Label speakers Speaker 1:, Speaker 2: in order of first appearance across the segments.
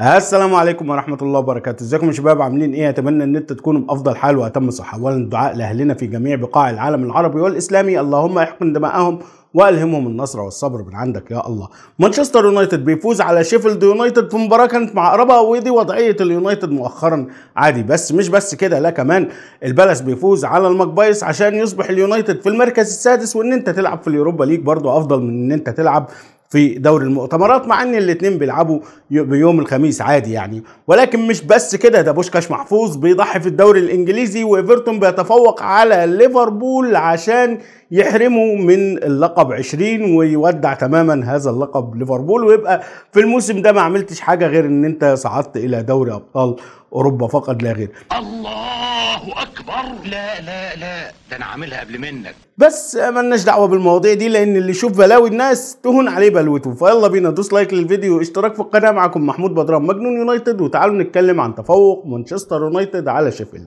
Speaker 1: السلام عليكم ورحمه الله وبركاته ازيكم يا شباب عاملين ايه اتمنى ان انت تكونوا بافضل حال واتم صحه اولا الدعاء لاهلنا في جميع بقاع العالم العربي والاسلامي اللهم احقن دماءهم والهمهم النصر والصبر من عندك يا الله مانشستر يونايتد بيفوز على شيفيلد يونايتد في مباراه كانت مع ودي وضعيه اليونايتد مؤخرا عادي بس مش بس كده لا كمان البلس بيفوز على المكبايس عشان يصبح اليونايتد في المركز السادس وان انت تلعب في اليوروبا ليج برضه افضل من ان انت تلعب في دوري المؤتمرات مع ان الاثنين بيلعبوا بيوم الخميس عادي يعني ولكن مش بس كده ده بوشكاش محفوظ بيضحي في الدوري الانجليزي وايفرتون بيتفوق على ليفربول عشان يحرمه من اللقب 20 ويودع تماما هذا اللقب ليفربول ويبقى في الموسم ده ما عملتش حاجه غير ان انت صعدت الى دوري ابطال اوروبا فقط لا غير الله اكبر لا لا لا ده انا عاملها قبل منك بس مالناش دعوه بالمواضيع دي لان اللي يشوف بلاوي الناس تهون عليه بلوته فيلا بينا دوس لايك للفيديو واشتراك في القناه معكم محمود بدران مجنون يونايتد وتعالوا نتكلم عن تفوق مانشستر يونايتد على شيفيلد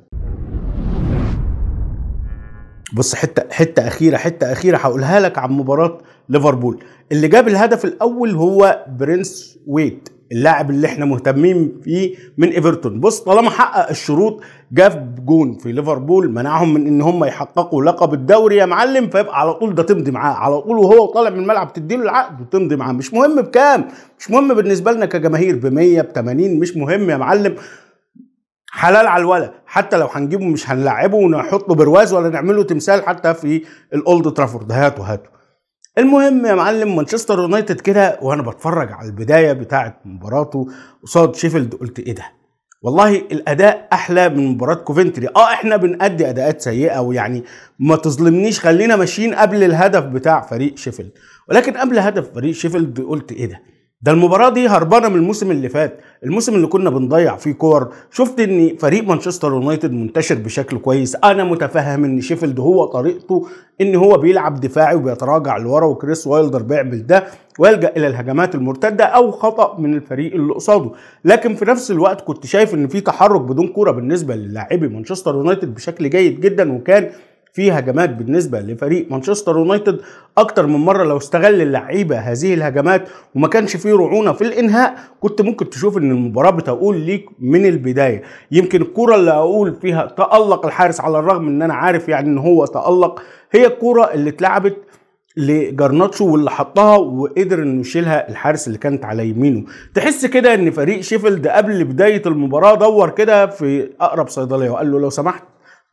Speaker 1: بص حته حته اخيره حته اخيره هقولها لك عن مباراه ليفربول اللي جاب الهدف الاول هو برنس ويت اللاعب اللي احنا مهتمين فيه من ايفرتون بص طالما حقق الشروط جاب جون في ليفربول منعهم من ان هم يحققوا لقب الدوري يا معلم فيبقى على طول ده تمضي معاه على طول وهو طالع من الملعب تديله العقد وتمضي معاه مش مهم بكام مش مهم بالنسبه لنا كجماهير ب 100 ب 80 مش مهم يا معلم حلال على الولا حتى لو هنجيبه مش هنلعبه ونحط له برواز ولا نعمل له تمثال حتى في الاولد ترافورد هاته هاته المهم يا معلم مانشستر يونايتد كده وانا بتفرج على البدايه بتاعه مباراته قصاد شيفيلد قلت ايه ده والله الاداء احلى من مباراه كوفنتري اه احنا بنأدي اداءات سيئه ويعني ما تظلمنيش خلينا ماشيين قبل الهدف بتاع فريق شيفيلد ولكن قبل هدف فريق شيفيلد قلت ايه ده ده المباراه دي هربانه من الموسم اللي فات الموسم اللي كنا بنضيع فيه كور شفت ان فريق مانشستر يونايتد منتشر بشكل كويس انا متفهم ان شيفيلد هو طريقته ان هو بيلعب دفاعي وبيتراجع لورا وكريس وايلدر بيعمل ده ويلجا الى الهجمات المرتده او خطا من الفريق اللي قصاده لكن في نفس الوقت كنت شايف ان في تحرك بدون كوره بالنسبه للاعبي مانشستر يونايتد بشكل جيد جدا وكان في هجمات بالنسبه لفريق مانشستر يونايتد اكتر من مره لو استغل اللعيبه هذه الهجمات وما كانش فيه رعونه في الانهاء كنت ممكن تشوف ان المباراه بتقول ليك من البدايه يمكن الكره اللي اقول فيها تالق الحارس على الرغم ان انا عارف يعني ان هو تالق هي الكره اللي اتلعبت لجرناتشو واللي حطها وقدر انه يشيلها الحارس اللي كانت على يمينه تحس كده ان فريق شيفيلد قبل بدايه المباراه دور كده في اقرب صيدليه وقال له لو سمحت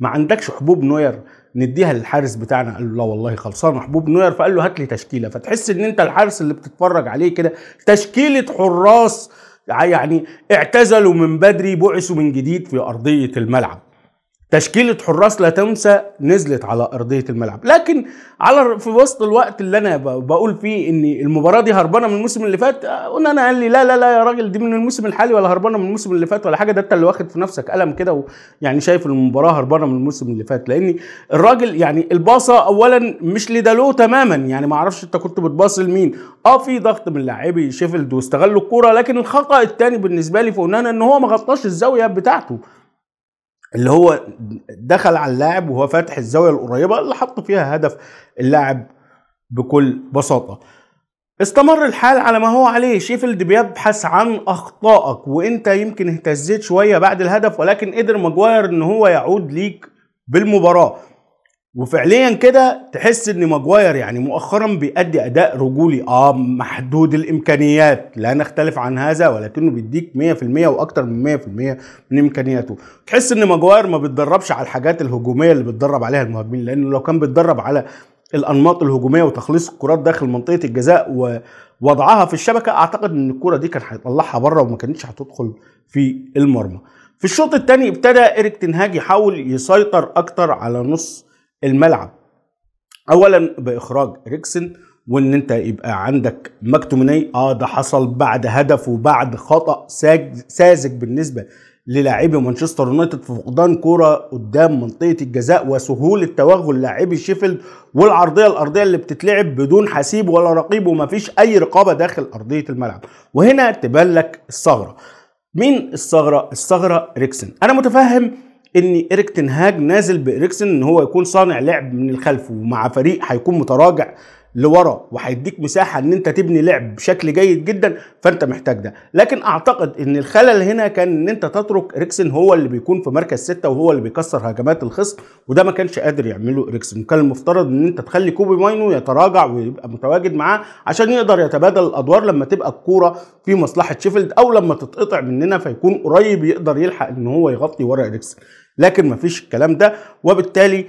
Speaker 1: ما عندكش حبوب نوير نديها للحارس بتاعنا قال له لا والله خلصانه حبوب نوير فقال له هات لي تشكيله فتحس ان انت الحارس اللي بتتفرج عليه كده تشكيله حراس يعني اعتزلوا من بدري بعثوا من جديد في ارضيه الملعب تشكيلة حراس لا تنسى نزلت على أرضية الملعب لكن على في وسط الوقت اللي أنا بقول فيه إن المباراة دي هربانة من الموسم اللي فات قلنا أنا قال لي لا لا لا يا راجل دي من الموسم الحالي ولا هربانة من الموسم اللي فات ولا حاجة ده أنت اللي واخد في نفسك قلم كده ويعني شايف المباراة هربانة من الموسم اللي فات لأن الراجل يعني الباصة أولا مش لدالو تماما يعني ما أعرفش أنت كنت بتباص لمين أه في ضغط من لاعبي شيفيلد واستغلوا الكورة لكن الخطأ الثاني بالنسبة لي في إن هو ما غطاش الزاوية بتاعته اللي هو دخل على اللاعب وهو فاتح الزاويه القريبه اللي حط فيها هدف اللاعب بكل بساطه استمر الحال على ما هو عليه شيفيلد بيبحث عن اخطائك وانت يمكن اهتزيت شويه بعد الهدف ولكن قدر ماجواير ان هو يعود ليك بالمباراه وفعليا كده تحس ان ماجواير يعني مؤخرا بيأدي اداء رجولي اه محدود الامكانيات لا نختلف عن هذا ولكنه بيديك 100% واكتر من 100% من امكانياته تحس ان ماجواير ما بيتدربش على الحاجات الهجوميه اللي بيتدرب عليها المهاجمين لانه لو كان بيتدرب على الانماط الهجوميه وتخليص الكرات داخل منطقه الجزاء ووضعها في الشبكه اعتقد ان الكره دي كان هيطلعها بره وما كانتش هتدخل في المرمى في الشوط الثاني ابتدى ايريك تنهاج يحاول يسيطر اكتر على نص الملعب اولا باخراج ريكسن وان انت يبقى عندك مكتوميني اه ده حصل بعد هدف وبعد خطا ساذج بالنسبه للاعبي مانشستر يونايتد في فقدان كوره قدام منطقة الجزاء وسهولة توغل لاعبي شيفيلد والعرضية الأرضية اللي بتتلعب بدون حسيب ولا رقيب ومفيش أي رقابة داخل أرضية الملعب وهنا تبان لك الثغرة مين الثغرة؟ الثغرة ريكسن أنا متفهم ان ايريك تنهاج نازل باريكسن ان هو يكون صانع لعب من الخلف ومع فريق هيكون متراجع لورا وهيديك مساحه ان انت تبني لعب بشكل جيد جدا فانت محتاج ده لكن اعتقد ان الخلل هنا كان ان انت تترك ريكسن هو اللي بيكون في مركز ستة وهو اللي بيكسر هجمات الخصم وده ما كانش قادر يعمله ريكسن كان المفترض ان انت تخلي كوبي ماينو يتراجع ويبقى متواجد معاه عشان يقدر يتبادل الادوار لما تبقى الكوره في مصلحه شيفيلد او لما تتقطع مننا فيكون قريب يقدر يلحق ان هو يغطي ورا ريكسن لكن مفيش الكلام ده وبالتالي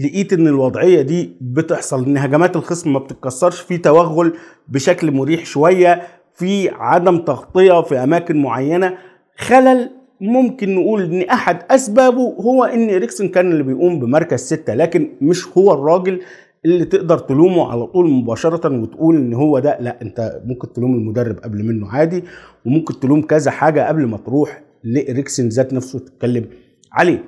Speaker 1: لقيت ان الوضعيه دي بتحصل ان هجمات الخصم ما بتتكسرش في توغل بشكل مريح شويه في عدم تغطيه في اماكن معينه خلل ممكن نقول ان احد اسبابه هو ان اريكسن كان اللي بيقوم بمركز ستة لكن مش هو الراجل اللي تقدر تلومه على طول مباشرة وتقول ان هو ده لا انت ممكن تلوم المدرب قبل منه عادي وممكن تلوم كذا حاجة قبل ما تروح لإريكسن ذات نفسه تتكلم عليه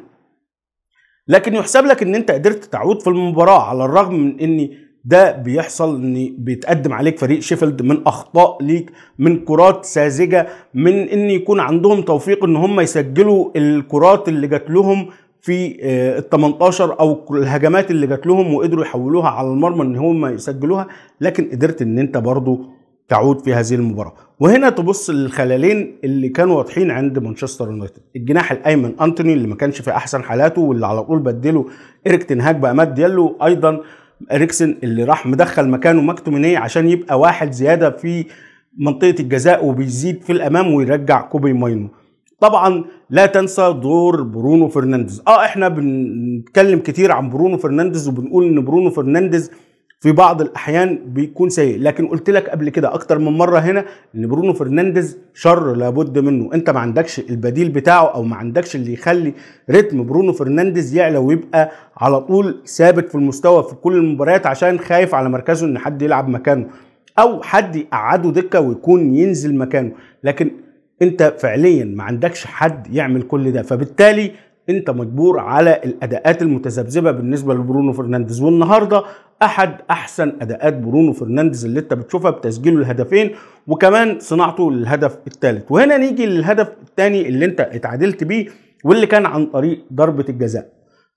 Speaker 1: لكن يحسب لك ان انت قدرت تعود في المباراه على الرغم من ان ده بيحصل ان بيتقدم عليك فريق شيفيلد من اخطاء ليك من كرات ساذجه من ان يكون عندهم توفيق ان هم يسجلوا الكرات اللي جات لهم في آه، ال 18 او الهجمات اللي جات لهم وقدروا يحولوها على المرمى ان هم يسجلوها لكن قدرت ان انت برضو تعود في هذه المباراه وهنا تبص للخلالين اللي كانوا واضحين عند مانشستر يونايتد الجناح الايمن انتوني اللي ما كانش في احسن حالاته واللي على طول بدله ايريك تنهاج باماد ديالو ايضا اريكسن اللي راح مدخل مكانه مكتومينيه عشان يبقى واحد زياده في منطقه الجزاء وبيزيد في الامام ويرجع كوبي ماينو طبعا لا تنسى دور برونو فرنانديز اه احنا بنتكلم كتير عن برونو فرنانديز وبنقول ان برونو فرنانديز في بعض الاحيان بيكون سيء لكن قلت لك قبل كده اكتر من مره هنا ان برونو فرنانديز شر لابد منه انت ما عندكش البديل بتاعه او ما عندكش اللي يخلي رتم برونو فرنانديز يعلى ويبقى على طول ثابت في المستوى في كل المباريات عشان خايف على مركزه ان حد يلعب مكانه او حد يقعده دكه ويكون ينزل مكانه لكن انت فعليا ما عندكش حد يعمل كل ده فبالتالي انت مجبور على الاداءات المتذبذبه بالنسبه لبرونو فرنانديز والنهارده احد احسن اداءات برونو فرنانديز اللي انت بتشوفها بتسجيله الهدفين وكمان صناعته للهدف الثالث وهنا نيجي للهدف الثاني اللي انت اتعادلت بيه واللي كان عن طريق ضربه الجزاء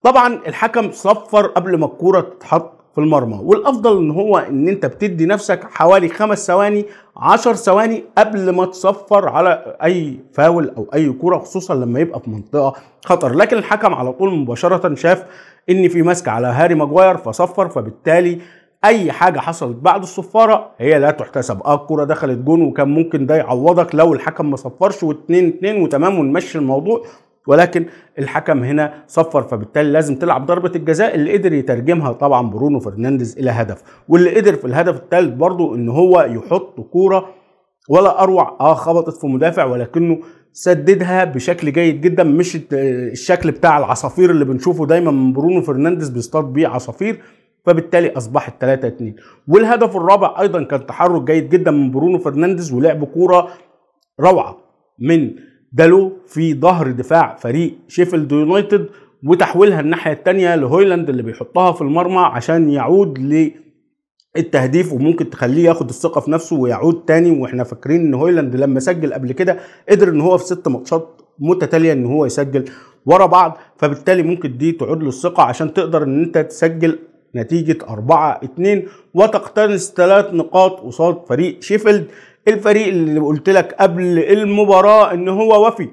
Speaker 1: طبعا الحكم صفر قبل ما الكوره تتحط في المرمى والافضل ان هو ان انت بتدي نفسك حوالي خمس ثواني عشر ثواني قبل ما تصفر على اي فاول او اي كرة خصوصا لما يبقى في منطقة خطر لكن الحكم على طول مباشرة شاف ان في ماسك على هاري ماجواير فصفر فبالتالي اي حاجه حصلت بعد الصفاره هي لا تحتسب اه الكوره دخلت جون وكان ممكن ده يعوضك لو الحكم ما صفرش واتنين اتنين وتمام ونمشي الموضوع ولكن الحكم هنا صفر فبالتالي لازم تلعب ضربة الجزاء اللي قدر يترجمها طبعا برونو فرنانديز إلى هدف واللي قدر في الهدف الثالث برضو إن هو يحط كورة ولا اروع اه خبطت في مدافع ولكنه سددها بشكل جيد جدا مش الشكل بتاع العصافير اللي بنشوفه دايما من برونو فرنانديز بيصطاد بيه عصافير فبالتالي اصبحت 3 2 والهدف الرابع ايضا كان تحرك جيد جدا من برونو فرنانديز ولعب كوره روعه من دالو في ظهر دفاع فريق شيفيلد يونايتد وتحويلها الناحيه الثانيه لهويلاند اللي بيحطها في المرمى عشان يعود ل التهديف وممكن تخليه ياخد الثقه في نفسه ويعود تاني واحنا فاكرين ان هويلاند لما سجل قبل كده قدر ان هو في ست ماتشات متتاليه ان هو يسجل ورا بعض فبالتالي ممكن دي تعود له الثقه عشان تقدر ان انت تسجل نتيجه 4 2 وتقتنص ثلاث نقاط قصاد فريق شيفيلد الفريق اللي قلت لك قبل المباراه ان هو وفي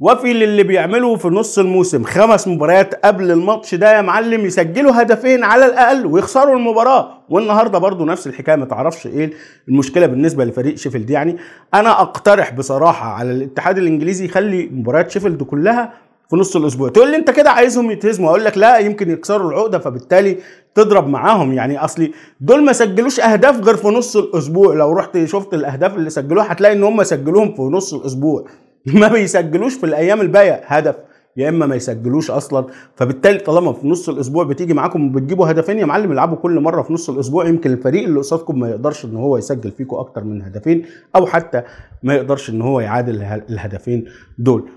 Speaker 1: وفي اللي بيعمله في نص الموسم خمس مباريات قبل الماتش ده يا معلم يسجلوا هدفين على الاقل ويخسروا المباراه والنهارده برضو نفس الحكايه ما تعرفش ايه المشكله بالنسبه لفريق شيفيلد يعني انا اقترح بصراحه على الاتحاد الانجليزي يخلي مباريات شيفيلد كلها في نص الاسبوع تقول لي انت كده عايزهم يتهزموا اقول لك لا يمكن يكسروا العقده فبالتالي تضرب معاهم يعني اصلي دول ما سجلوش اهداف غير في نص الاسبوع لو رحت شفت الاهداف اللي سجلوها هتلاقي ان هم سجلوهم في نص الاسبوع ما بيسجلوش في الايام الباقيه هدف يا اما ما يسجلوش اصلا فبالتالي طالما في نص الاسبوع بتيجي معاكم وبتجيبوا هدفين يا معلم العبوا كل مره في نص الاسبوع يمكن الفريق اللي قصادكم ما يقدرش ان هو يسجل فيكم اكتر من هدفين او حتى ما يقدرش ان هو يعادل الهدفين دول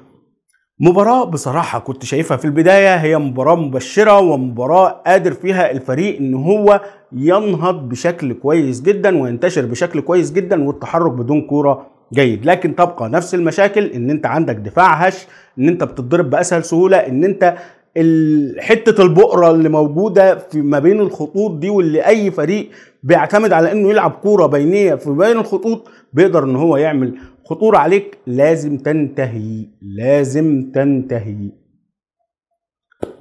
Speaker 1: مباراة بصراحة كنت شايفها في البداية هي مباراة مبشرة ومباراة قادر فيها الفريق ان هو ينهض بشكل كويس جدا وينتشر بشكل كويس جدا والتحرك بدون كورة جيد لكن تبقى نفس المشاكل ان انت عندك دفاع هش ان انت بتتضرب باسهل سهوله ان انت حته البؤره اللي موجوده في ما بين الخطوط دي واللي اي فريق بيعتمد على انه يلعب كوره بينيه في بين الخطوط بيقدر ان هو يعمل خطوره عليك لازم تنتهي لازم تنتهي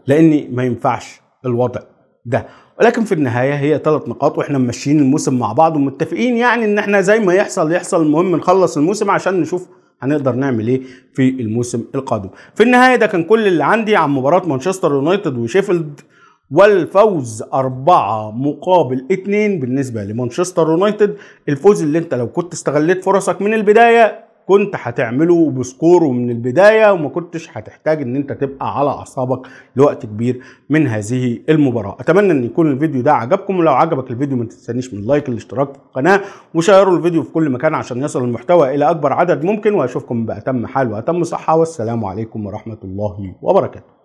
Speaker 1: لان ما ينفعش الوضع ده ولكن في النهايه هي ثلاث نقاط واحنا ماشيين الموسم مع بعض ومتفقين يعني ان احنا زي ما يحصل يحصل المهم نخلص الموسم عشان نشوف هنقدر نعمل ايه في الموسم القادم في النهايه ده كان كل اللي عندي عن مباراه مانشستر يونايتد وشيفيلد والفوز أربعة مقابل اتنين بالنسبة لمانشستر يونايتد الفوز اللي انت لو كنت استغليت فرصك من البداية كنت هتعمله بسكور ومن البدايه وما كنتش هتحتاج ان انت تبقى على اعصابك لوقت كبير من هذه المباراه اتمنى ان يكون الفيديو ده عجبكم ولو عجبك الفيديو ما تنسانيش من لايك الاشتراك في القناه وشيروا الفيديو في كل مكان عشان يصل المحتوى الى اكبر عدد ممكن واشوفكم باتم حال واتم صحه والسلام عليكم ورحمه الله وبركاته